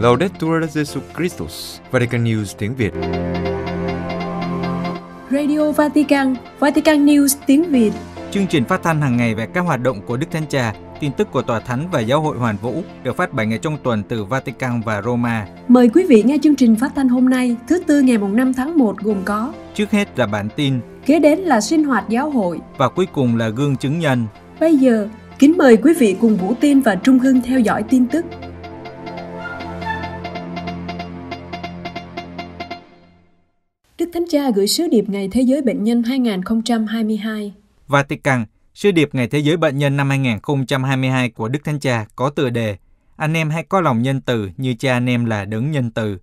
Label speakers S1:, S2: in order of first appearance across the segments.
S1: Laudetur Jesu Christus, Vatican News tiếng Việt.
S2: Radio Vatican, Vatican News tiếng Việt.
S3: Chương trình phát thanh hàng ngày về các hoạt động của Đức Thánh Cha, tin tức của Tòa Thánh và Giáo hội Hoàn Vũ được phát 7 ngày trong tuần từ Vatican và Roma.
S2: Mời quý vị nghe chương trình phát thanh hôm nay, thứ tư ngày mùng 5 tháng 1 gồm có
S3: Trước hết là bản tin,
S2: kế đến là sinh hoạt giáo hội
S3: và cuối cùng là gương chứng nhân.
S2: Bây giờ, kính mời quý vị cùng Vũ Tin và Trung Hưng theo dõi tin tức. Thánh cha gửi sứ điệp Ngày Thế giới Bệnh nhân 2022.
S3: Vatican, sứ điệp Ngày Thế giới Bệnh nhân năm 2022 của Đức Thánh Cha có tựa đề Anh em hãy có lòng nhân từ như cha anh em là đấng nhân từ.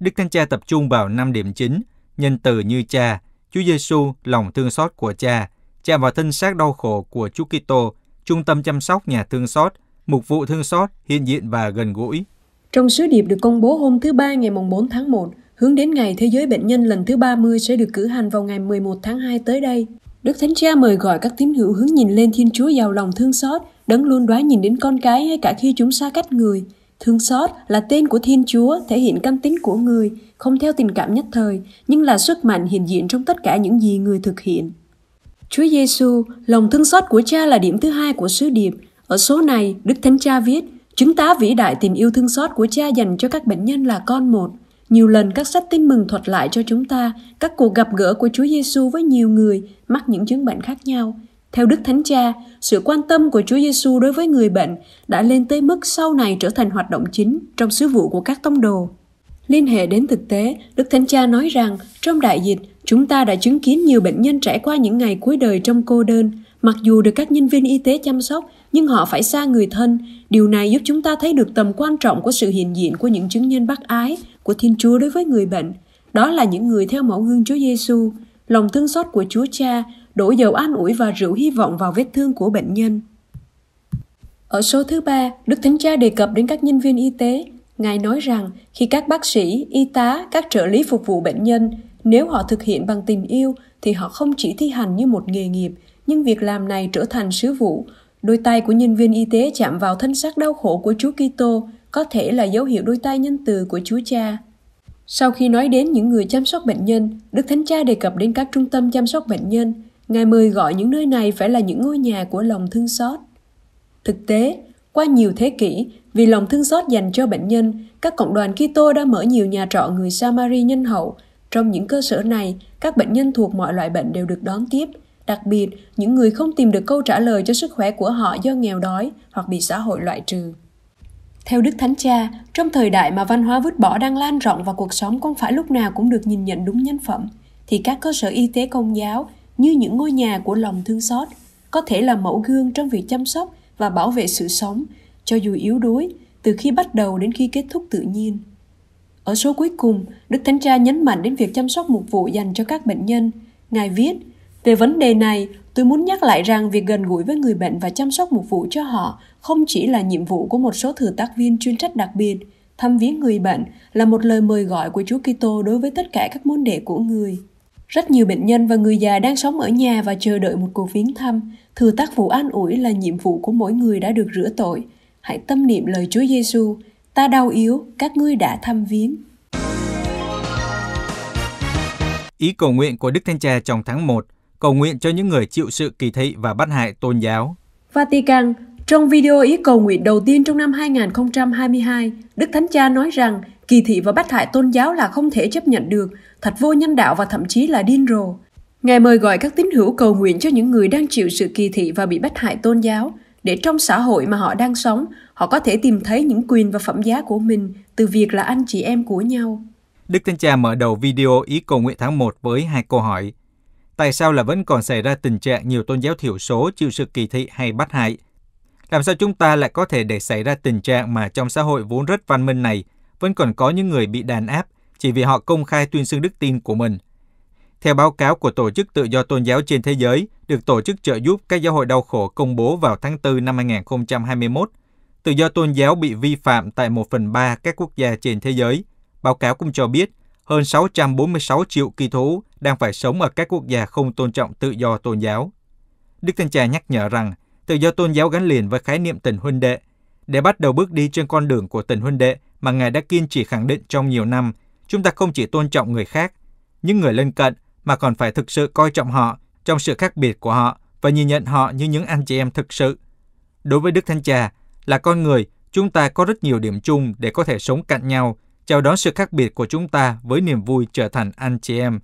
S3: Đức Thánh Cha tập trung vào năm điểm chính, nhân từ như cha, Chúa Giêsu lòng thương xót của cha, cha vào thân xác đau khổ của Chúa Kitô, trung tâm chăm sóc nhà thương xót, mục vụ thương xót hiện diện và gần gũi.
S2: Trong sứ điệp được công bố hôm thứ Ba ngày 4 tháng 1, hướng đến ngày Thế giới Bệnh nhân lần thứ 30 sẽ được cử hành vào ngày 11 tháng 2 tới đây. Đức Thánh Cha mời gọi các tín hữu hướng nhìn lên Thiên Chúa giàu lòng thương xót, đấng luôn đoái nhìn đến con cái ngay cả khi chúng xa cách người. Thương xót là tên của Thiên Chúa, thể hiện căn tính của người, không theo tình cảm nhất thời, nhưng là sức mạnh hiện diện trong tất cả những gì người thực hiện. Chúa Giêsu, lòng thương xót của cha là điểm thứ hai của sứ điệp. Ở số này, Đức Thánh Cha viết, chứng tá vĩ đại tình yêu thương xót của cha dành cho các bệnh nhân là con một – nhiều lần các sách tin mừng thuật lại cho chúng ta các cuộc gặp gỡ của Chúa Giêsu với nhiều người mắc những chứng bệnh khác nhau. Theo Đức Thánh Cha, sự quan tâm của Chúa Giêsu đối với người bệnh đã lên tới mức sau này trở thành hoạt động chính trong sứ vụ của các tông đồ. Liên hệ đến thực tế, Đức Thánh Cha nói rằng trong đại dịch, chúng ta đã chứng kiến nhiều bệnh nhân trải qua những ngày cuối đời trong cô đơn, mặc dù được các nhân viên y tế chăm sóc nhưng họ phải xa người thân điều này giúp chúng ta thấy được tầm quan trọng của sự hiện diện của những chứng nhân bác ái của thiên chúa đối với người bệnh đó là những người theo mẫu gương chúa giêsu lòng thương xót của chúa cha đổ dầu an ủi và rượu hy vọng vào vết thương của bệnh nhân ở số thứ ba đức thánh cha đề cập đến các nhân viên y tế ngài nói rằng khi các bác sĩ y tá các trợ lý phục vụ bệnh nhân nếu họ thực hiện bằng tình yêu thì họ không chỉ thi hành như một nghề nghiệp nhưng việc làm này trở thành sứ vụ. Đôi tay của nhân viên y tế chạm vào thân xác đau khổ của Chúa Kitô có thể là dấu hiệu đôi tay nhân từ của Chúa Cha. Sau khi nói đến những người chăm sóc bệnh nhân, Đức Thánh Cha đề cập đến các trung tâm chăm sóc bệnh nhân. Ngài mời gọi những nơi này phải là những ngôi nhà của lòng thương xót. Thực tế, qua nhiều thế kỷ, vì lòng thương xót dành cho bệnh nhân, các cộng đoàn Kitô đã mở nhiều nhà trọ người Samari nhân hậu. Trong những cơ sở này, các bệnh nhân thuộc mọi loại bệnh đều được đón tiếp – đặc biệt những người không tìm được câu trả lời cho sức khỏe của họ do nghèo đói hoặc bị xã hội loại trừ. Theo Đức Thánh Cha, trong thời đại mà văn hóa vứt bỏ đang lan rộng và cuộc sống không phải lúc nào cũng được nhìn nhận đúng nhân phẩm, thì các cơ sở y tế công giáo như những ngôi nhà của lòng thương xót có thể là mẫu gương trong việc chăm sóc và bảo vệ sự sống, cho dù yếu đuối, từ khi bắt đầu đến khi kết thúc tự nhiên. Ở số cuối cùng, Đức Thánh Cha nhấn mạnh đến việc chăm sóc mục vụ dành cho các bệnh nhân. Ngài viết, về vấn đề này, tôi muốn nhắc lại rằng việc gần gũi với người bệnh và chăm sóc một vụ cho họ không chỉ là nhiệm vụ của một số thừa tác viên chuyên trách đặc biệt. Thăm viếng người bệnh là một lời mời gọi của Chúa Kitô đối với tất cả các môn đệ của người. Rất nhiều bệnh nhân và người già đang sống ở nhà và chờ đợi một cuộc viếng thăm. Thừa tác vụ an ủi là nhiệm vụ của mỗi người đã được rửa tội. Hãy tâm niệm lời Chúa Giêsu: "Ta đau yếu, các ngươi đã thăm viếng."
S3: Ý cầu nguyện của Đức Thánh Cha trong tháng 1 cầu nguyện cho những người chịu sự kỳ thị và bắt hại tôn giáo.
S2: Vatican trong video ý cầu nguyện đầu tiên trong năm 2022, Đức Thánh Cha nói rằng kỳ thị và bắt hại tôn giáo là không thể chấp nhận được, thật vô nhân đạo và thậm chí là điên rồ. Ngài mời gọi các tín hữu cầu nguyện cho những người đang chịu sự kỳ thị và bị bắt hại tôn giáo, để trong xã hội mà họ đang sống, họ có thể tìm thấy những quyền và phẩm giá của mình từ việc là anh chị em của nhau.
S3: Đức Thánh Cha mở đầu video ý cầu nguyện tháng 1 với hai câu hỏi tại sao là vẫn còn xảy ra tình trạng nhiều tôn giáo thiểu số chịu sự kỳ thị hay bắt hại? Làm sao chúng ta lại có thể để xảy ra tình trạng mà trong xã hội vốn rất văn minh này vẫn còn có những người bị đàn áp chỉ vì họ công khai tuyên xưng đức tin của mình? Theo báo cáo của Tổ chức Tự do Tôn giáo trên thế giới, được Tổ chức trợ giúp các giáo hội đau khổ công bố vào tháng 4 năm 2021, tự do tôn giáo bị vi phạm tại 1 phần 3 các quốc gia trên thế giới. Báo cáo cũng cho biết, hơn 646 triệu kỳ thú đang phải sống ở các quốc gia không tôn trọng tự do tôn giáo. Đức Thanh Cha nhắc nhở rằng tự do tôn giáo gắn liền với khái niệm tình huynh đệ. Để bắt đầu bước đi trên con đường của tình huynh đệ mà Ngài đã kiên trì khẳng định trong nhiều năm, chúng ta không chỉ tôn trọng người khác, những người lân cận mà còn phải thực sự coi trọng họ trong sự khác biệt của họ và nhìn nhận họ như những anh chị em thực sự. Đối với Đức Thanh Cha, là con người, chúng ta có rất nhiều điểm chung để có thể sống cạnh nhau – chào đón sự khác biệt của chúng ta với niềm vui trở thành anh chị em.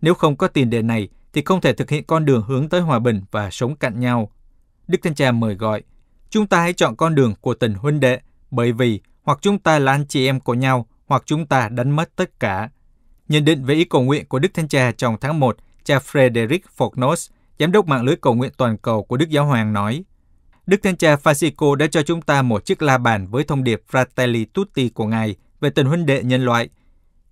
S3: Nếu không có tiền đề này, thì không thể thực hiện con đường hướng tới hòa bình và sống cạnh nhau. Đức Thánh Cha mời gọi, chúng ta hãy chọn con đường của tình huynh đệ, bởi vì hoặc chúng ta là anh chị em của nhau, hoặc chúng ta đánh mất tất cả. Nhận định về ý cầu nguyện của Đức Thánh Cha trong tháng 1, cha Frederick Forknos, giám đốc mạng lưới cầu nguyện toàn cầu của Đức Giáo Hoàng nói, Đức Thánh Cha Francisco đã cho chúng ta một chiếc la bàn với thông điệp Fratelli Tutti của Ngài – về tình huynh đệ nhân loại.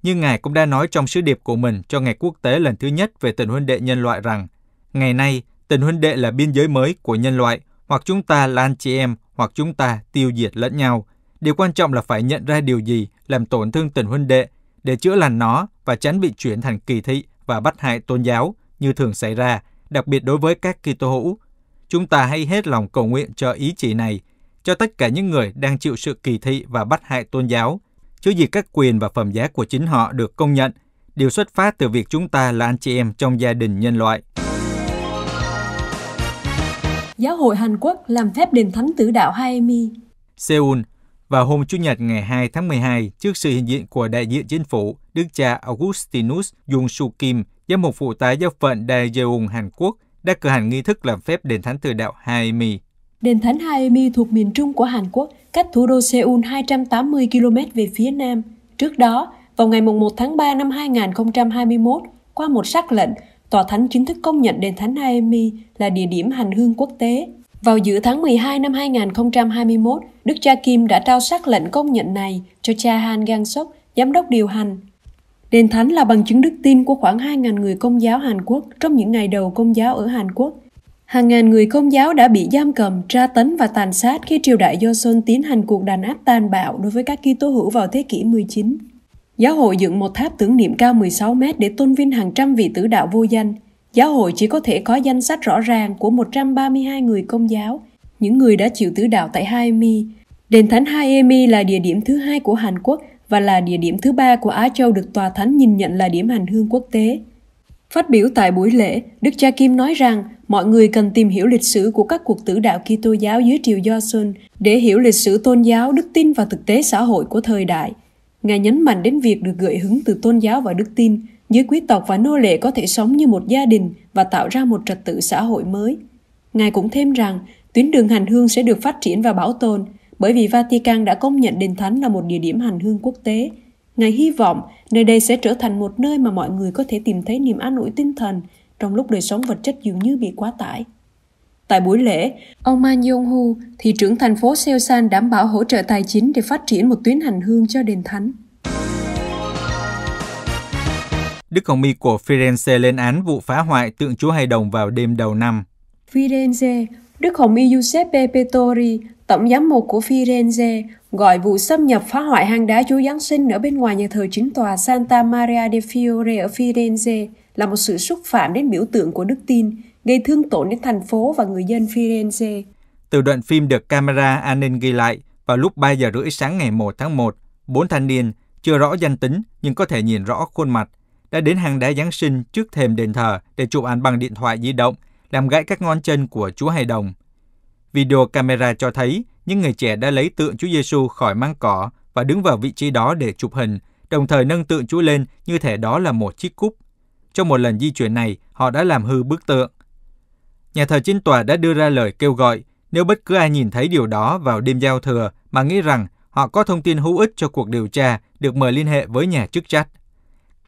S3: Như Ngài cũng đã nói trong sứ điệp của mình cho Ngày Quốc tế lần thứ nhất về tình huynh đệ nhân loại rằng, ngày nay, tình huynh đệ là biên giới mới của nhân loại, hoặc chúng ta là anh chị em, hoặc chúng ta tiêu diệt lẫn nhau. Điều quan trọng là phải nhận ra điều gì làm tổn thương tình huynh đệ để chữa lành nó và tránh bị chuyển thành kỳ thị và bắt hại tôn giáo như thường xảy ra, đặc biệt đối với các Kitô hữu. Chúng ta hãy hết lòng cầu nguyện cho ý chỉ này, cho tất cả những người đang chịu sự kỳ thị và bắt hại tôn giáo, chứ gì các quyền và phẩm giá của chính họ được công nhận. Điều xuất phát từ việc chúng ta là anh chị em trong gia đình nhân loại.
S2: Giáo hội Hàn Quốc làm phép đền thánh tử đạo Haemi.
S3: Seoul, vào hôm Chủ nhật ngày 2 tháng 12, trước sự hiện diện của đại diện chính phủ, Đức cha Augustinus Jung Soo Kim, giám mục phụ tá giáo phận Dae Jeong Hàn Quốc, đã cử hành nghi thức làm phép đền thánh tử đạo Haemi.
S2: Đền thánh Haemi thuộc miền trung của Hàn Quốc cách thủ đô Seoul 280 km về phía nam. Trước đó, vào ngày 1 tháng 3 năm 2021, qua một sắc lệnh, Tòa Thánh chính thức công nhận đền Thánh Naomi là địa điểm hành hương quốc tế. Vào giữa tháng 12 năm 2021, Đức cha Kim đã trao sắc lệnh công nhận này cho cha Han Gang Sok, giám đốc điều hành. Đền Thánh là bằng chứng đức tin của khoảng 2.000 người công giáo Hàn Quốc trong những ngày đầu công giáo ở Hàn Quốc – Hàng ngàn người công giáo đã bị giam cầm, tra tấn và tàn sát khi triều đại Joseon tiến hành cuộc đàn áp tàn bạo đối với các Kitô hữu vào thế kỷ 19. Giáo hội dựng một tháp tưởng niệm cao 16 mét để tôn vinh hàng trăm vị tử đạo vô danh. Giáo hội chỉ có thể có danh sách rõ ràng của 132 người công giáo, những người đã chịu tử đạo tại Haemi. Đền thánh Haemi là địa điểm thứ hai của Hàn Quốc và là địa điểm thứ ba của Á Châu được tòa thánh nhìn nhận là điểm hành hương quốc tế. Phát biểu tại buổi lễ, Đức Cha Kim nói rằng mọi người cần tìm hiểu lịch sử của các cuộc tử đạo Kitô giáo dưới triều do Johnson để hiểu lịch sử tôn giáo, đức tin và thực tế xã hội của thời đại. Ngài nhấn mạnh đến việc được gợi hứng từ tôn giáo và đức tin, giới quý tộc và nô lệ có thể sống như một gia đình và tạo ra một trật tự xã hội mới. Ngài cũng thêm rằng, tuyến đường hành hương sẽ được phát triển và bảo tồn, bởi vì Vatican đã công nhận đền thánh là một địa điểm hành hương quốc tế. Ngài hy vọng nơi đây sẽ trở thành một nơi mà mọi người có thể tìm thấy niềm an ủi tinh thần trong lúc đời sống vật chất dường như bị quá tải. Tại buổi lễ, ông Man Yong-hu, thị trưởng thành phố Seosan đảm bảo hỗ trợ tài chính để phát triển một tuyến hành hương cho đền thánh.
S3: Đức Hồng Y của Firenze lên án vụ phá hoại tượng Chúa Hay Đồng vào đêm đầu năm.
S2: Firenze, Đức Hồng Y Giuseppe Petori, tổng giám mục của Firenze, gọi vụ xâm nhập phá hoại hang đá Chúa Giáng sinh ở bên ngoài nhà thờ chính tòa Santa Maria de Fiore ở Firenze là một sự xúc phạm đến biểu tượng của đức tin, gây thương tổn đến thành phố và người dân
S3: Firenze. Từ đoạn phim được camera an ninh ghi lại, vào lúc 3 giờ rưỡi sáng ngày 1 tháng 1, bốn thanh niên, chưa rõ danh tính nhưng có thể nhìn rõ khuôn mặt, đã đến hàng đá Giáng sinh trước thềm đền thờ để chụp ảnh bằng điện thoại di động, làm gãy các ngón chân của Chúa Hài Đồng. Video camera cho thấy những người trẻ đã lấy tượng Chúa Giêsu khỏi mang cỏ và đứng vào vị trí đó để chụp hình, đồng thời nâng tượng Chúa lên như thể đó là một chiếc cúp. Trong một lần di chuyển này, họ đã làm hư bức tượng. Nhà thờ chính tòa đã đưa ra lời kêu gọi nếu bất cứ ai nhìn thấy điều đó vào đêm giao thừa mà nghĩ rằng họ có thông tin hữu ích cho cuộc điều tra được mời liên hệ với nhà chức trách.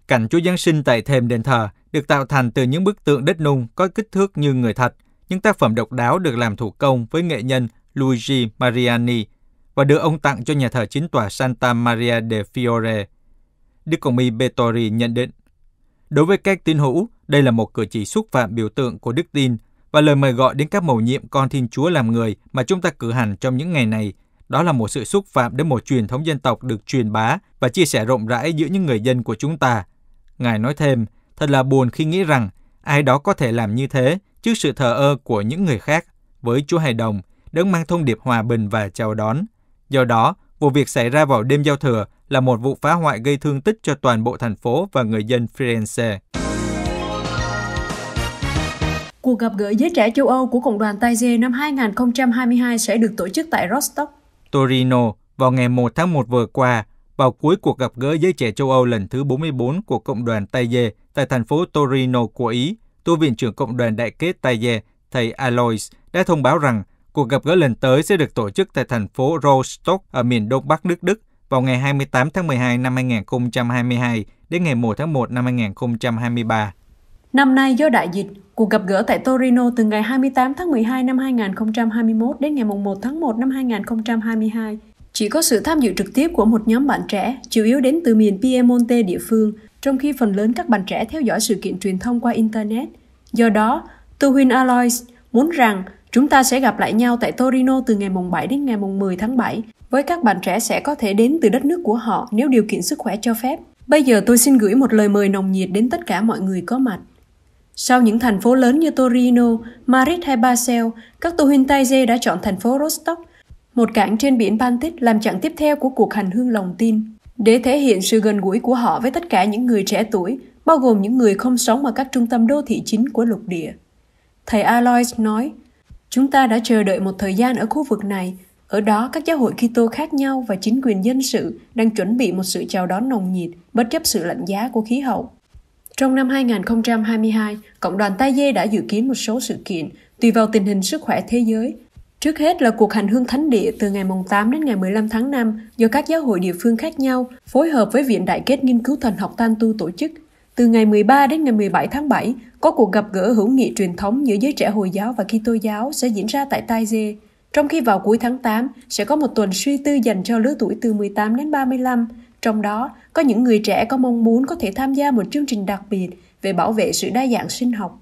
S3: Cảnh Chúa Giáng sinh tại thềm đền thờ được tạo thành từ những bức tượng đất nung có kích thước như người thật, những tác phẩm độc đáo được làm thủ công với nghệ nhân Luigi Mariani và được ông tặng cho nhà thờ chính tòa Santa Maria de Fiore. Đức Cộng y Bettori nhận định Đối với các tín hữu, đây là một cử chỉ xúc phạm biểu tượng của đức tin và lời mời gọi đến các mầu nhiệm con Thiên Chúa làm người mà chúng ta cử hành trong những ngày này. Đó là một sự xúc phạm đến một truyền thống dân tộc được truyền bá và chia sẻ rộng rãi giữa những người dân của chúng ta. Ngài nói thêm, thật là buồn khi nghĩ rằng ai đó có thể làm như thế trước sự thờ ơ của những người khác. Với Chúa Hài Đồng, đấng mang thông điệp hòa bình và chào đón. Do đó, vụ việc xảy ra vào đêm giao thừa là một vụ phá hoại gây thương tích cho toàn bộ thành phố và người dân Firenze.
S2: Cuộc gặp gỡ giới trẻ châu Âu của Cộng đoàn Taizé năm 2022 sẽ được tổ chức tại Rostock,
S3: Torino vào ngày 1 tháng 1 vừa qua, vào cuối cuộc gặp gỡ giới trẻ châu Âu lần thứ 44 của Cộng đoàn Taizé tại thành phố Torino của Ý, tu viện trưởng Cộng đoàn Đại kết Taizé, thầy Alois, đã thông báo rằng cuộc gặp gỡ lần tới sẽ được tổ chức tại thành phố Rostock ở miền đông bắc nước Đức vào ngày 28 tháng 12 năm 2022 đến ngày 1 tháng 1 năm 2023.
S2: Năm nay do đại dịch, cuộc gặp gỡ tại Torino từ ngày 28 tháng 12 năm 2021 đến ngày 1 tháng 1 năm 2022 chỉ có sự tham dự trực tiếp của một nhóm bạn trẻ, chủ yếu đến từ miền Piemonte địa phương, trong khi phần lớn các bạn trẻ theo dõi sự kiện truyền thông qua Internet. Do đó, Tu Huynh Alois muốn rằng Chúng ta sẽ gặp lại nhau tại Torino từ ngày mùng 7 đến ngày mùng 10 tháng 7 với các bạn trẻ sẽ có thể đến từ đất nước của họ nếu điều kiện sức khỏe cho phép. Bây giờ tôi xin gửi một lời mời nồng nhiệt đến tất cả mọi người có mặt. Sau những thành phố lớn như Torino, Madrid hay Basel, các tù huynh Taizé đã chọn thành phố Rostock, một cảng trên biển Baltic làm chặng tiếp theo của cuộc hành hương lòng tin, để thể hiện sự gần gũi của họ với tất cả những người trẻ tuổi, bao gồm những người không sống ở các trung tâm đô thị chính của lục địa. Thầy Alois nói, Chúng ta đã chờ đợi một thời gian ở khu vực này, ở đó các giáo hội Kitô khác nhau và chính quyền dân sự đang chuẩn bị một sự chào đón nồng nhiệt bất chấp sự lạnh giá của khí hậu. Trong năm 2022, Cộng đoàn Tai Dê đã dự kiến một số sự kiện tùy vào tình hình sức khỏe thế giới. Trước hết là cuộc hành hương thánh địa từ ngày 8 đến ngày 15 tháng 5 do các giáo hội địa phương khác nhau phối hợp với Viện Đại kết Nghiên cứu Thần học Tan Tu tổ chức từ ngày 13 đến ngày 17 tháng 7, có cuộc gặp gỡ hữu nghị truyền thống giữa giới trẻ Hồi giáo và Kitô giáo sẽ diễn ra tại Taizé. Trong khi vào cuối tháng 8, sẽ có một tuần suy tư dành cho lứa tuổi từ 18 đến 35. Trong đó, có những người trẻ có mong muốn có thể tham gia một chương trình đặc biệt về bảo vệ sự đa dạng sinh học.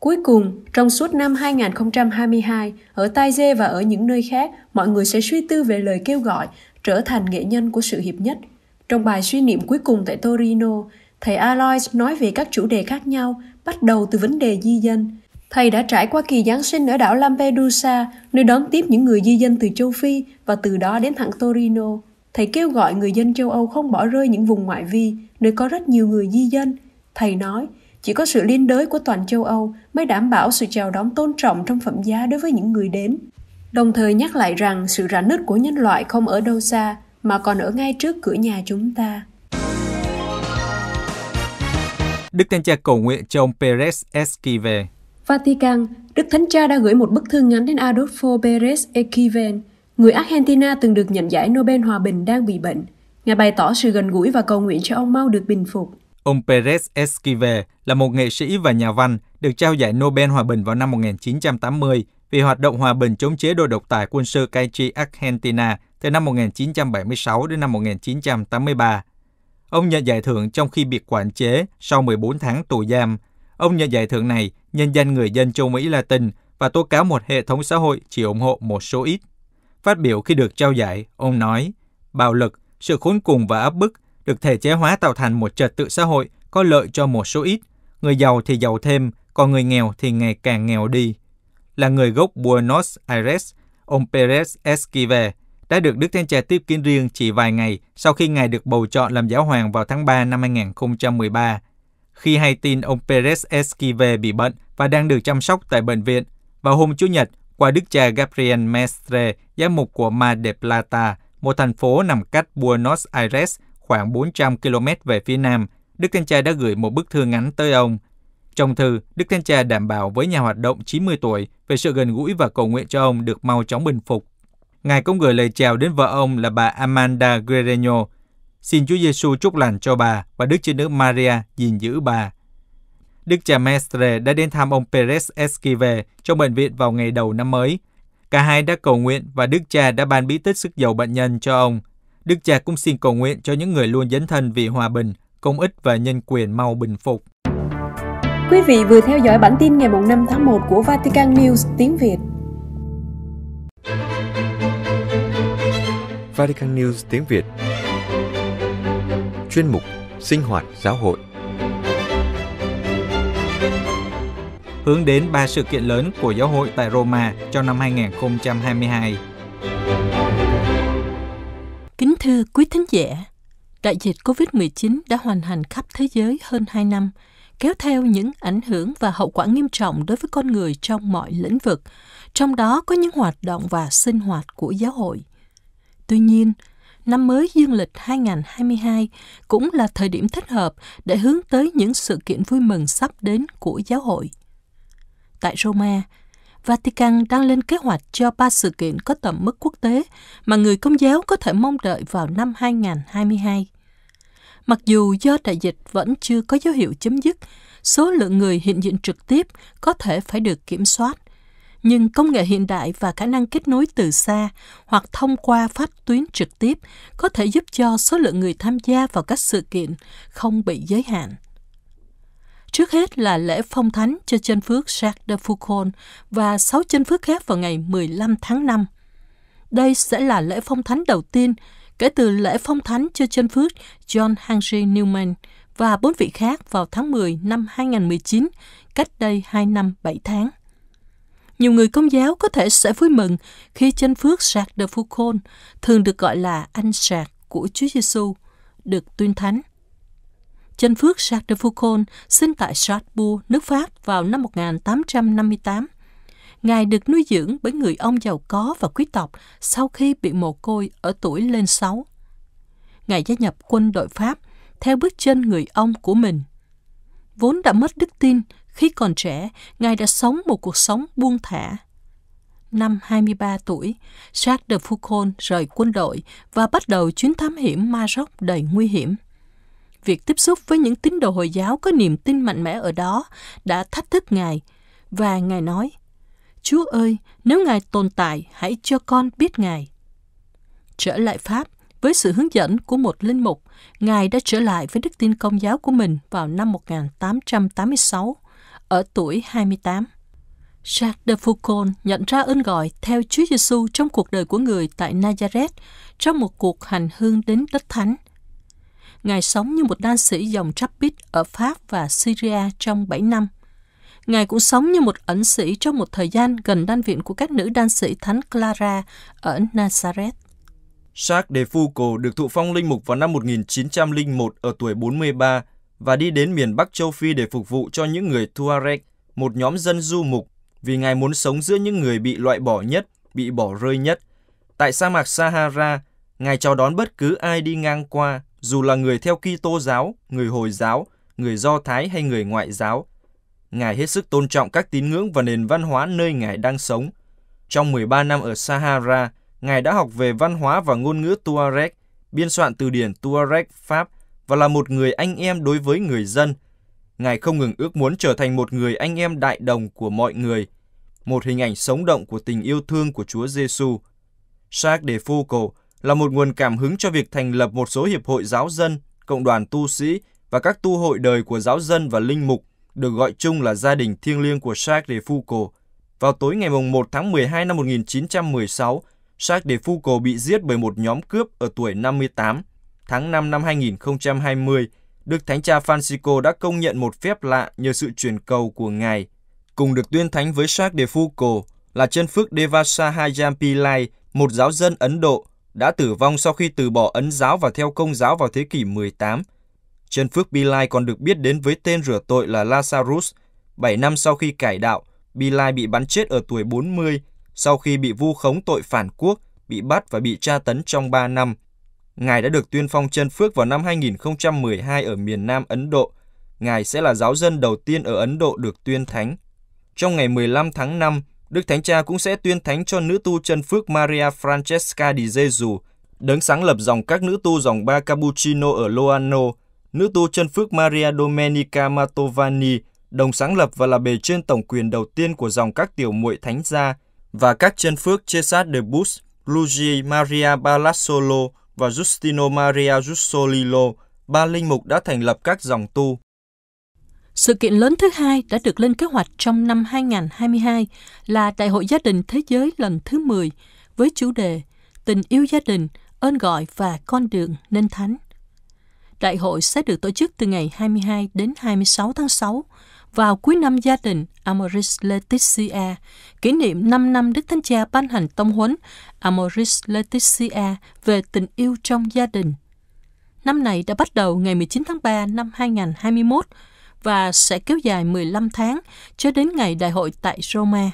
S2: Cuối cùng, trong suốt năm 2022, ở Taizé và ở những nơi khác, mọi người sẽ suy tư về lời kêu gọi trở thành nghệ nhân của sự hiệp nhất. Trong bài suy niệm cuối cùng tại Torino, Thầy Alois nói về các chủ đề khác nhau, bắt đầu từ vấn đề di dân. Thầy đã trải qua kỳ Giáng sinh ở đảo Lampedusa, nơi đón tiếp những người di dân từ châu Phi và từ đó đến thẳng Torino. Thầy kêu gọi người dân châu Âu không bỏ rơi những vùng ngoại vi, nơi có rất nhiều người di dân. Thầy nói, chỉ có sự liên đới của toàn châu Âu mới đảm bảo sự chào đón tôn trọng trong phẩm giá đối với những người đến. Đồng thời nhắc lại rằng sự rạn nứt của nhân loại không ở đâu xa, mà còn ở ngay trước cửa nhà chúng ta.
S3: Đức Thánh Cha cầu nguyện cho ông Perez Esquivel.
S2: Vatican, Đức Thánh Cha đã gửi một bức thư ngắn đến Adolfo Perez Esquivel, người Argentina từng được nhận giải Nobel Hòa Bình đang bị bệnh. Ngài bày tỏ sự gần gũi và cầu nguyện cho ông mau được bình phục.
S3: Ông Perez Esquivel là một nghệ sĩ và nhà văn được trao giải Nobel Hòa Bình vào năm 1980 vì hoạt động hòa bình chống chế độ độc tài quân sự cai trị Argentina từ năm 1976 đến năm 1983. Ông nhận giải thưởng trong khi bị quản chế sau 14 tháng tù giam. Ông nhận giải thưởng này nhân danh người dân châu Mỹ Latin và tố cáo một hệ thống xã hội chỉ ủng hộ một số ít. Phát biểu khi được trao giải, ông nói, bạo lực, sự khốn cùng và áp bức được thể chế hóa tạo thành một trật tự xã hội có lợi cho một số ít. Người giàu thì giàu thêm, còn người nghèo thì ngày càng nghèo đi. Là người gốc Buenos Aires, ông Perez Esquivel đã được Đức Thánh Cha tiếp kiến riêng chỉ vài ngày sau khi Ngài được bầu chọn làm giáo hoàng vào tháng 3 năm 2013. Khi hay tin ông Perez Esquive bị bệnh và đang được chăm sóc tại bệnh viện, vào hôm Chủ nhật, qua Đức cha Gabriel Mestre, giám mục của Mar de Plata, một thành phố nằm cách Buenos Aires khoảng 400 km về phía nam, Đức Thánh Cha đã gửi một bức thư ngắn tới ông. Trong thư, Đức Thánh Cha đảm bảo với nhà hoạt động 90 tuổi về sự gần gũi và cầu nguyện cho ông được mau chóng bình phục Ngài cũng gửi lời chào đến vợ ông là bà Amanda Guerrero. Xin Chúa Giêsu chúc lành cho bà và Đức Chúa Nữ Maria gìn giữ bà. Đức cha Mestre đã đến thăm ông Perez Esquive trong bệnh viện vào ngày đầu năm mới. Cả hai đã cầu nguyện và Đức cha đã ban bí tích sức dầu bệnh nhân cho ông. Đức cha cũng xin cầu nguyện cho những người luôn dấn thân vì hòa bình, công ích và nhân quyền mau bình phục.
S2: Quý vị vừa theo dõi bản tin ngày 5 tháng 1 của Vatican News tiếng Việt.
S1: Vatican News tiếng Việt
S3: Chuyên mục Sinh hoạt giáo hội Hướng đến ba sự kiện lớn của giáo hội tại Roma trong năm 2022
S4: Kính thưa quý thính giả, đại dịch COVID-19 đã hoàn hành khắp thế giới hơn 2 năm, kéo theo những ảnh hưởng và hậu quả nghiêm trọng đối với con người trong mọi lĩnh vực, trong đó có những hoạt động và sinh hoạt của giáo hội. Tuy nhiên, năm mới dương lịch 2022 cũng là thời điểm thích hợp để hướng tới những sự kiện vui mừng sắp đến của giáo hội. Tại Roma, Vatican đang lên kế hoạch cho ba sự kiện có tầm mức quốc tế mà người công giáo có thể mong đợi vào năm 2022. Mặc dù do đại dịch vẫn chưa có dấu hiệu chấm dứt, số lượng người hiện diện trực tiếp có thể phải được kiểm soát nhưng công nghệ hiện đại và khả năng kết nối từ xa hoặc thông qua phát tuyến trực tiếp có thể giúp cho số lượng người tham gia vào các sự kiện không bị giới hạn. Trước hết là lễ phong thánh cho chân phước Jacques de Foucault và sáu chân phước khác vào ngày 15 tháng 5. Đây sẽ là lễ phong thánh đầu tiên kể từ lễ phong thánh cho chân phước John Henry Newman và bốn vị khác vào tháng 10 năm 2019, cách đây 2 năm 7 tháng. Nhiều người công giáo có thể sẽ vui mừng khi chân phước Jacques de Foucault, thường được gọi là anh sạc của Chúa Giêsu, được tuyên thánh. Chân phước Jacques de Foucault sinh tại Strasbourg, nước Pháp vào năm 1858. Ngài được nuôi dưỡng bởi người ông giàu có và quý tộc sau khi bị mồ côi ở tuổi lên 6. Ngài gia nhập quân đội Pháp theo bước chân người ông của mình. Vốn đã mất đức tin, khi còn trẻ, Ngài đã sống một cuộc sống buông thả. Năm 23 tuổi, Jacques de Foucault rời quân đội và bắt đầu chuyến thám hiểm Maroc đầy nguy hiểm. Việc tiếp xúc với những tín đồ Hồi giáo có niềm tin mạnh mẽ ở đó đã thách thức Ngài, và Ngài nói, Chúa ơi, nếu Ngài tồn tại, hãy cho con biết Ngài. Trở lại Pháp, với sự hướng dẫn của một linh mục, Ngài đã trở lại với đức tin công giáo của mình vào năm 1886 ở tuổi 28. Jacques de Foucault nhận ra ơn gọi theo Chúa Giêsu trong cuộc đời của người tại Nazareth trong một cuộc hành hương đến đất thánh. Ngài sống như một đan sĩ dòng Trappist ở Pháp và Syria trong 7 năm. Ngài cũng sống như một ẩn sĩ trong một thời gian gần đan viện của các nữ đan sĩ Thánh Clara ở Nazareth.
S1: Jacques de Foucault được thụ phong linh mục vào năm 1901 ở tuổi 43 và đi đến miền Bắc châu Phi để phục vụ cho những người Tuareg, một nhóm dân du mục, vì Ngài muốn sống giữa những người bị loại bỏ nhất, bị bỏ rơi nhất. Tại sa mạc Sahara, Ngài chào đón bất cứ ai đi ngang qua, dù là người theo Kitô giáo, người Hồi giáo, người Do Thái hay người ngoại giáo. Ngài hết sức tôn trọng các tín ngưỡng và nền văn hóa nơi Ngài đang sống. Trong 13 năm ở Sahara, Ngài đã học về văn hóa và ngôn ngữ Tuareg, biên soạn từ điển Tuareg Pháp – và là một người anh em đối với người dân. Ngài không ngừng ước muốn trở thành một người anh em đại đồng của mọi người, một hình ảnh sống động của tình yêu thương của Chúa Giêsu. Jacques de Foucault là một nguồn cảm hứng cho việc thành lập một số hiệp hội giáo dân, cộng đoàn tu sĩ và các tu hội đời của giáo dân và linh mục, được gọi chung là gia đình thiêng liêng của Jacques de Foucault. Vào tối ngày 1 tháng 12 năm 1916, Jacques de Foucault bị giết bởi một nhóm cướp ở tuổi 58 tháng 5 năm 2020, Đức Thánh Cha Francisco đã công nhận một phép lạ nhờ sự truyền cầu của Ngài, cùng được tuyên thánh với Jacques de Foucault là chân phước Devasahayam Pillai, một giáo dân Ấn Độ, đã tử vong sau khi từ bỏ Ấn giáo và theo công giáo vào thế kỷ 18. Chân phước Pillai còn được biết đến với tên rửa tội là Lazarus. Bảy năm sau khi cải đạo, Pillai bị bắn chết ở tuổi 40 sau khi bị vu khống tội phản quốc, bị bắt và bị tra tấn trong 3 năm – Ngài đã được tuyên phong chân phước vào năm 2012 ở miền Nam Ấn Độ. Ngài sẽ là giáo dân đầu tiên ở Ấn Độ được tuyên thánh. Trong ngày 15 tháng 5, Đức Thánh Cha cũng sẽ tuyên thánh cho nữ tu chân phước Maria Francesca di Gesù, đấng sáng lập dòng các nữ tu dòng ba Cappuccino ở Loano, nữ tu chân phước Maria Domenica Matovani, đồng sáng lập và là bề trên tổng quyền đầu tiên của dòng các tiểu muội thánh gia, và các chân phước Cesar de Bus, Luigi Maria Balassolo, và Justino Maria Giussolillo, ba linh mục đã thành lập các dòng tu. Sự kiện
S4: lớn thứ hai đã được lên kế hoạch trong năm 2022 là Đại hội Gia đình Thế giới lần thứ 10 với chủ đề Tình yêu gia đình, ơn gọi và con đường nên thánh. Đại hội sẽ được tổ chức từ ngày 22 đến 26 tháng 6 vào cuối năm gia đình, Amoris Laetitia kỷ niệm 5 năm Đức Thánh Cha ban hành tông huấn Amoris Laetitia về tình yêu trong gia đình. Năm này đã bắt đầu ngày 19 tháng 3 năm 2021 và sẽ kéo dài 15 tháng cho đến ngày đại hội tại Roma.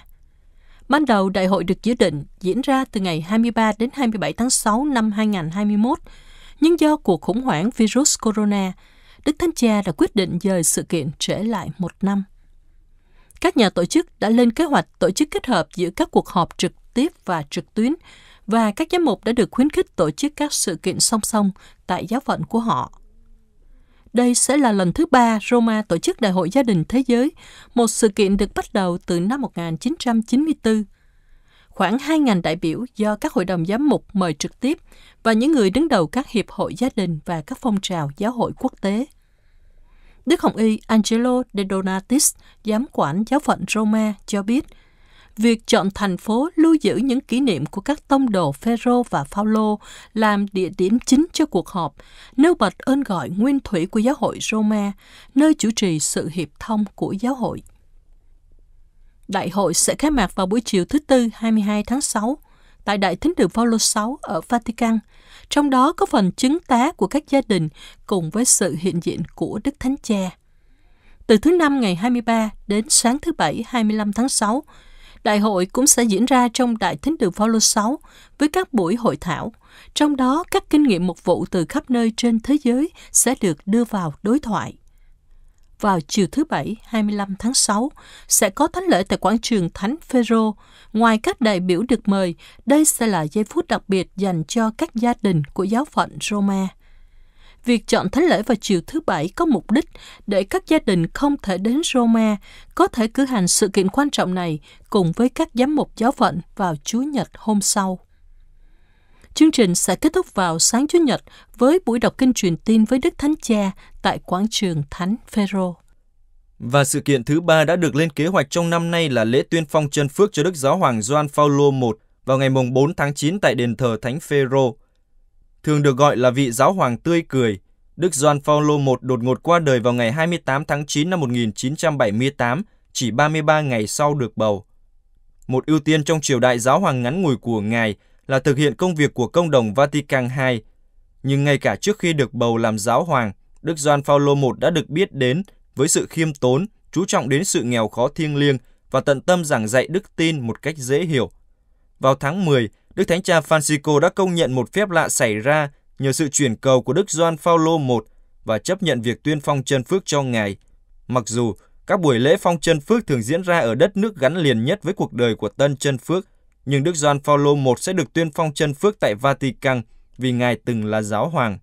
S4: Ban đầu đại hội được dự định diễn ra từ ngày 23 đến 27 tháng 6 năm 2021, nhưng do cuộc khủng hoảng virus corona Đức Thánh Cha đã quyết định dời sự kiện trễ lại một năm. Các nhà tổ chức đã lên kế hoạch tổ chức kết hợp giữa các cuộc họp trực tiếp và trực tuyến, và các giám mục đã được khuyến khích tổ chức các sự kiện song song tại giáo phận của họ. Đây sẽ là lần thứ ba Roma tổ chức Đại hội Gia đình Thế giới, một sự kiện được bắt đầu từ năm 1994. Khoảng 2.000 đại biểu do các hội đồng giám mục mời trực tiếp và những người đứng đầu các hiệp hội gia đình và các phong trào giáo hội quốc tế. Đức Hồng Y Angelo de Donatis, giám quản giáo phận Roma, cho biết, việc chọn thành phố lưu giữ những kỷ niệm của các tông đồ Phêrô và Phaolô làm địa điểm chính cho cuộc họp, nêu bật ơn gọi nguyên thủy của giáo hội Roma, nơi chủ trì sự hiệp thông của giáo hội. Đại hội sẽ khai mạc vào buổi chiều thứ Tư 22 tháng 6 tại Đại Thánh đường Phaolô 6 ở Vatican, trong đó có phần chứng tá của các gia đình cùng với sự hiện diện của Đức Thánh Cha. Từ thứ Năm ngày 23 đến sáng thứ Bảy 25 tháng 6, đại hội cũng sẽ diễn ra trong Đại Thánh đường Phaolô 6 với các buổi hội thảo, trong đó các kinh nghiệm mục vụ từ khắp nơi trên thế giới sẽ được đưa vào đối thoại vào chiều thứ Bảy 25 tháng 6 sẽ có thánh lễ tại quảng trường Thánh Phaero. Ngoài các đại biểu được mời, đây sẽ là giây phút đặc biệt dành cho các gia đình của giáo phận Roma. Việc chọn thánh lễ vào chiều thứ Bảy có mục đích để các gia đình không thể đến Roma có thể cử hành sự kiện quan trọng này cùng với các giám mục giáo phận vào Chúa Nhật hôm sau. Chương trình sẽ kết thúc vào sáng Chủ nhật với buổi đọc kinh truyền tin với Đức Thánh Cha tại quảng trường Thánh Phaero.
S1: Và sự kiện thứ ba đã được lên kế hoạch trong năm nay là lễ tuyên phong chân phước cho Đức Giáo hoàng Gioan Phaolô I vào ngày 4 tháng 9 tại đền thờ Thánh Phaero. Thường được gọi là vị giáo hoàng tươi cười, Đức Gioan Phaolô I đột ngột qua đời vào ngày 28 tháng 9 năm 1978, chỉ 33 ngày sau được bầu. Một ưu tiên trong triều đại giáo hoàng ngắn ngủi của ngài là thực hiện công việc của công đồng Vatican II. Nhưng ngay cả trước khi được bầu làm giáo hoàng, Đức Gioan Phaolô I đã được biết đến với sự khiêm tốn, chú trọng đến sự nghèo khó thiêng liêng và tận tâm giảng dạy đức tin một cách dễ hiểu. Vào tháng 10, Đức Thánh Cha Francisco đã công nhận một phép lạ xảy ra nhờ sự chuyển cầu của Đức Gioan Phaolô I và chấp nhận việc tuyên phong chân phước cho Ngài. Mặc dù các buổi lễ phong chân phước thường diễn ra ở đất nước gắn liền nhất với cuộc đời của Tân Chân Phước, nhưng Đức Gioan Phaolô I sẽ được tuyên phong chân phước tại Vatican vì Ngài từng là giáo hoàng.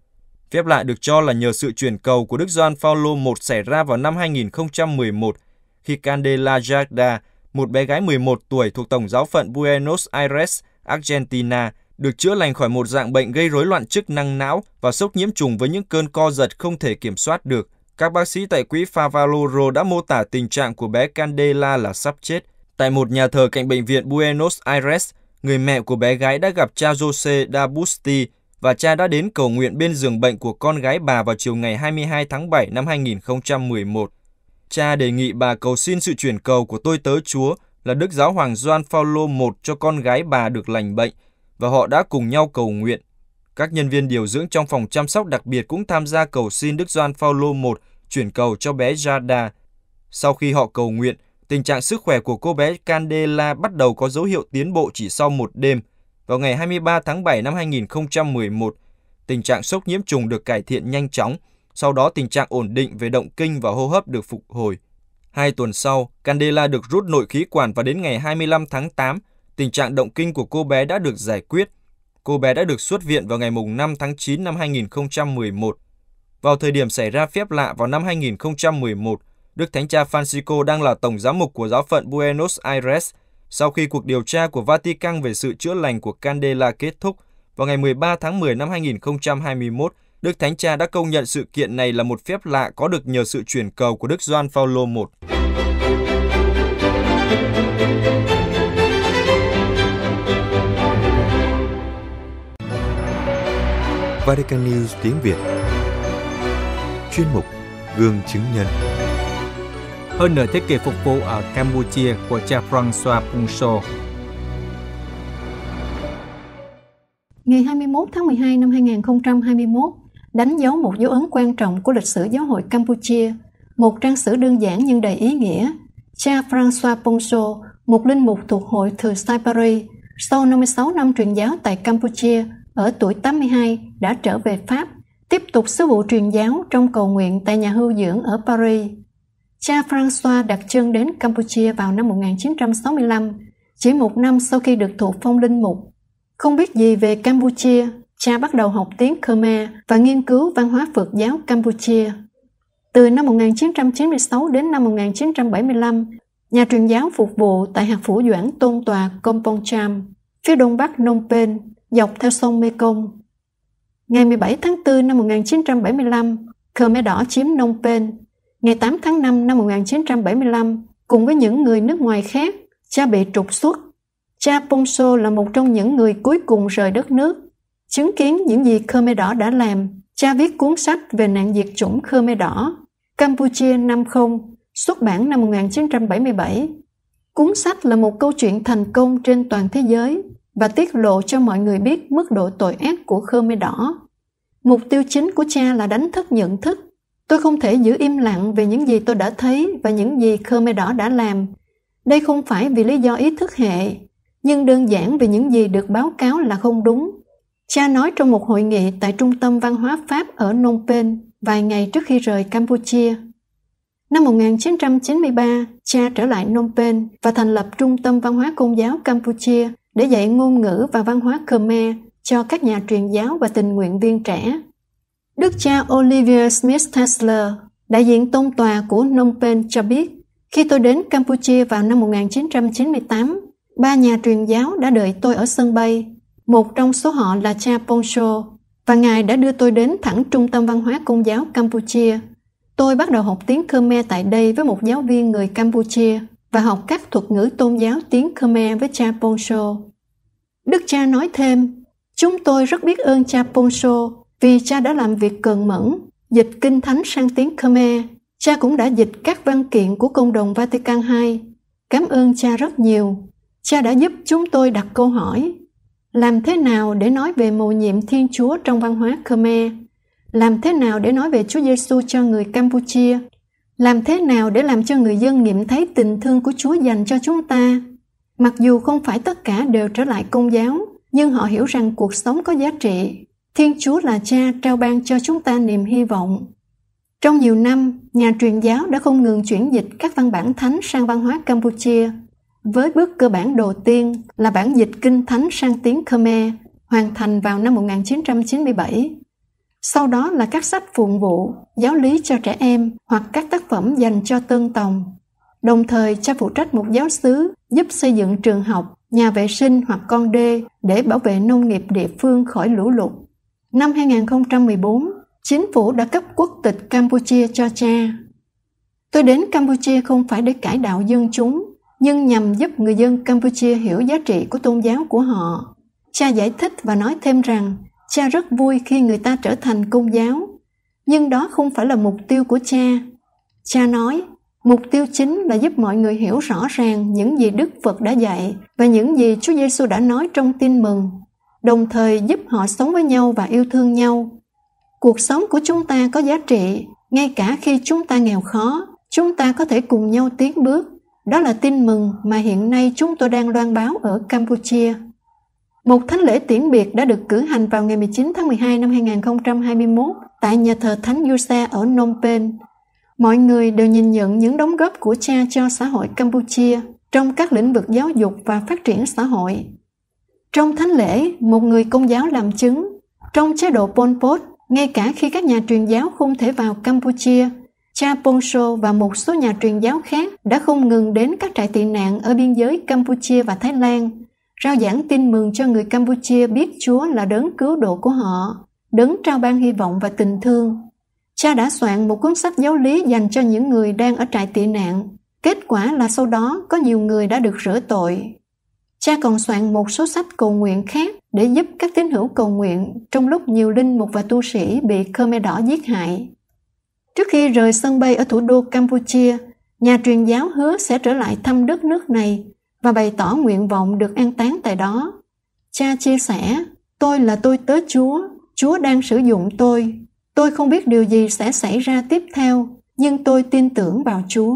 S1: Phép lạ được cho là nhờ sự chuyển cầu của Đức Gioan Paulo I xảy ra vào năm 2011 khi Candela Jarda, một bé gái 11 tuổi thuộc Tổng giáo phận Buenos Aires, Argentina, được chữa lành khỏi một dạng bệnh gây rối loạn chức năng não và sốc nhiễm trùng với những cơn co giật không thể kiểm soát được. Các bác sĩ tại quỹ Favaloro đã mô tả tình trạng của bé Candela là sắp chết. Tại một nhà thờ cạnh bệnh viện Buenos Aires, người mẹ của bé gái đã gặp cha Jose Dabusti, và cha đã đến cầu nguyện bên giường bệnh của con gái bà vào chiều ngày 22 tháng 7 năm 2011. Cha đề nghị bà cầu xin sự chuyển cầu của tôi tớ Chúa là Đức Giáo Hoàng Gioan Phaolô I cho con gái bà được lành bệnh và họ đã cùng nhau cầu nguyện. Các nhân viên điều dưỡng trong phòng chăm sóc đặc biệt cũng tham gia cầu xin Đức Gioan Phaolô I chuyển cầu cho bé Jada. Sau khi họ cầu nguyện, tình trạng sức khỏe của cô bé Candela bắt đầu có dấu hiệu tiến bộ chỉ sau một đêm – vào ngày 23 tháng 7 năm 2011, tình trạng sốc nhiễm trùng được cải thiện nhanh chóng, sau đó tình trạng ổn định về động kinh và hô hấp được phục hồi. Hai tuần sau, Candela được rút nội khí quản và đến ngày 25 tháng 8, tình trạng động kinh của cô bé đã được giải quyết. Cô bé đã được xuất viện vào ngày 5 tháng 9 năm 2011. Vào thời điểm xảy ra phép lạ vào năm 2011, Đức Thánh Cha Francisco đang là Tổng Giám mục của giáo phận Buenos Aires – sau khi cuộc điều tra của Vatican về sự chữa lành của Candela kết thúc, vào ngày 13 tháng 10 năm 2021, Đức Thánh Cha đã công nhận sự kiện này là một phép lạ có được nhờ sự chuyển cầu của Đức Gioan Paulo I. Vatican News tiếng Việt Chuyên mục Gương chứng nhân
S3: hơn nửa thế kỷ phục vụ ở Campuchia của cha François Punso.
S5: Ngày 21 tháng 12 năm 2021 đánh dấu một dấu ấn quan trọng của lịch sử giáo hội Campuchia, một trang sử đơn giản nhưng đầy ý nghĩa. Cha François Ponso, một linh mục thuộc hội Thừa Sai Paris, sau 56 năm truyền giáo tại Campuchia, ở tuổi 82 đã trở về Pháp, tiếp tục sứ vụ truyền giáo trong cầu nguyện tại nhà hưu dưỡng ở Paris. Cha Francois đặt chân đến Campuchia vào năm 1965, chỉ một năm sau khi được thụ phong linh mục. Không biết gì về Campuchia, cha bắt đầu học tiếng Khmer và nghiên cứu văn hóa Phật giáo Campuchia. Từ năm 1996 đến năm 1975, nhà truyền giáo phục vụ tại hạt phủ doãn tôn tòa Kompong Cham, phía đông bắc Phnom Penh, dọc theo sông Mekong. Ngày 17 tháng 4 năm 1975, Khmer Đỏ chiếm Phnom Penh Ngày 8 tháng 5 năm 1975, cùng với những người nước ngoài khác, cha bị trục xuất. Cha Ponso là một trong những người cuối cùng rời đất nước. Chứng kiến những gì Khmer Đỏ đã làm, cha viết cuốn sách về nạn diệt chủng Khmer Đỏ, Campuchia 50, xuất bản năm 1977. Cuốn sách là một câu chuyện thành công trên toàn thế giới và tiết lộ cho mọi người biết mức độ tội ác của Khmer Đỏ. Mục tiêu chính của cha là đánh thức nhận thức Tôi không thể giữ im lặng về những gì tôi đã thấy và những gì Khmer Đỏ đã làm. Đây không phải vì lý do ý thức hệ, nhưng đơn giản vì những gì được báo cáo là không đúng. Cha nói trong một hội nghị tại Trung tâm Văn hóa Pháp ở Phnom Penh vài ngày trước khi rời Campuchia. Năm 1993, cha trở lại Phnom Penh và thành lập Trung tâm Văn hóa Công giáo Campuchia để dạy ngôn ngữ và văn hóa Khmer cho các nhà truyền giáo và tình nguyện viên trẻ. Đức cha Olivia Smith Tesler, đại diện tôn tòa của Phnom Penh cho biết, khi tôi đến Campuchia vào năm 1998, ba nhà truyền giáo đã đợi tôi ở sân bay. Một trong số họ là cha Poncho, và ngài đã đưa tôi đến thẳng trung tâm văn hóa công giáo Campuchia. Tôi bắt đầu học tiếng Khmer tại đây với một giáo viên người Campuchia và học các thuật ngữ tôn giáo tiếng Khmer với cha Poncho. Đức cha nói thêm, chúng tôi rất biết ơn cha Poncho vì cha đã làm việc cần mẫn, dịch kinh thánh sang tiếng Khmer, cha cũng đã dịch các văn kiện của Công đồng Vatican II. Cảm ơn cha rất nhiều. Cha đã giúp chúng tôi đặt câu hỏi làm thế nào để nói về mầu nhiệm Thiên Chúa trong văn hóa Khmer? Làm thế nào để nói về Chúa Giêsu cho người Campuchia? Làm thế nào để làm cho người dân nghiệm thấy tình thương của Chúa dành cho chúng ta? Mặc dù không phải tất cả đều trở lại công giáo, nhưng họ hiểu rằng cuộc sống có giá trị Thiên Chúa là Cha trao ban cho chúng ta niềm hy vọng. Trong nhiều năm, nhà truyền giáo đã không ngừng chuyển dịch các văn bản thánh sang văn hóa Campuchia. Với bước cơ bản đầu tiên là bản dịch kinh thánh sang tiếng Khmer, hoàn thành vào năm 1997. Sau đó là các sách phụng vụ, giáo lý cho trẻ em hoặc các tác phẩm dành cho tân tòng. Đồng thời, cha phụ trách một giáo xứ giúp xây dựng trường học, nhà vệ sinh hoặc con đê để bảo vệ nông nghiệp địa phương khỏi lũ lụt. Năm 2014, chính phủ đã cấp quốc tịch Campuchia cho cha. Tôi đến Campuchia không phải để cải đạo dân chúng, nhưng nhằm giúp người dân Campuchia hiểu giá trị của tôn giáo của họ. Cha giải thích và nói thêm rằng cha rất vui khi người ta trở thành công giáo, nhưng đó không phải là mục tiêu của cha. Cha nói, mục tiêu chính là giúp mọi người hiểu rõ ràng những gì Đức Phật đã dạy và những gì Chúa Giêsu đã nói trong tin mừng đồng thời giúp họ sống với nhau và yêu thương nhau cuộc sống của chúng ta có giá trị ngay cả khi chúng ta nghèo khó chúng ta có thể cùng nhau tiến bước đó là tin mừng mà hiện nay chúng tôi đang loan báo ở Campuchia. Một thánh lễ tiễn biệt đã được cử hành vào ngày 19 tháng 12 năm 2021 tại nhà thờ Thánh Yusa ở Phnom Penh. Mọi người đều nhìn nhận những đóng góp của cha cho xã hội Campuchia trong các lĩnh vực giáo dục và phát triển xã hội trong thánh lễ, một người công giáo làm chứng. Trong chế độ Pol Pot, ngay cả khi các nhà truyền giáo không thể vào Campuchia, cha Ponso và một số nhà truyền giáo khác đã không ngừng đến các trại tị nạn ở biên giới Campuchia và Thái Lan, rao giảng tin mừng cho người Campuchia biết Chúa là đấng cứu độ của họ, đấng trao ban hy vọng và tình thương. Cha đã soạn một cuốn sách giáo lý dành cho những người đang ở trại tị nạn. Kết quả là sau đó có nhiều người đã được rửa tội. Cha còn soạn một số sách cầu nguyện khác để giúp các tín hữu cầu nguyện trong lúc nhiều linh mục và tu sĩ bị Khmer Đỏ giết hại. Trước khi rời sân bay ở thủ đô Campuchia, nhà truyền giáo hứa sẽ trở lại thăm đất nước này và bày tỏ nguyện vọng được an táng tại đó. Cha chia sẻ, tôi là tôi tớ Chúa, Chúa đang sử dụng tôi. Tôi không biết điều gì sẽ xảy ra tiếp theo, nhưng tôi tin tưởng vào Chúa.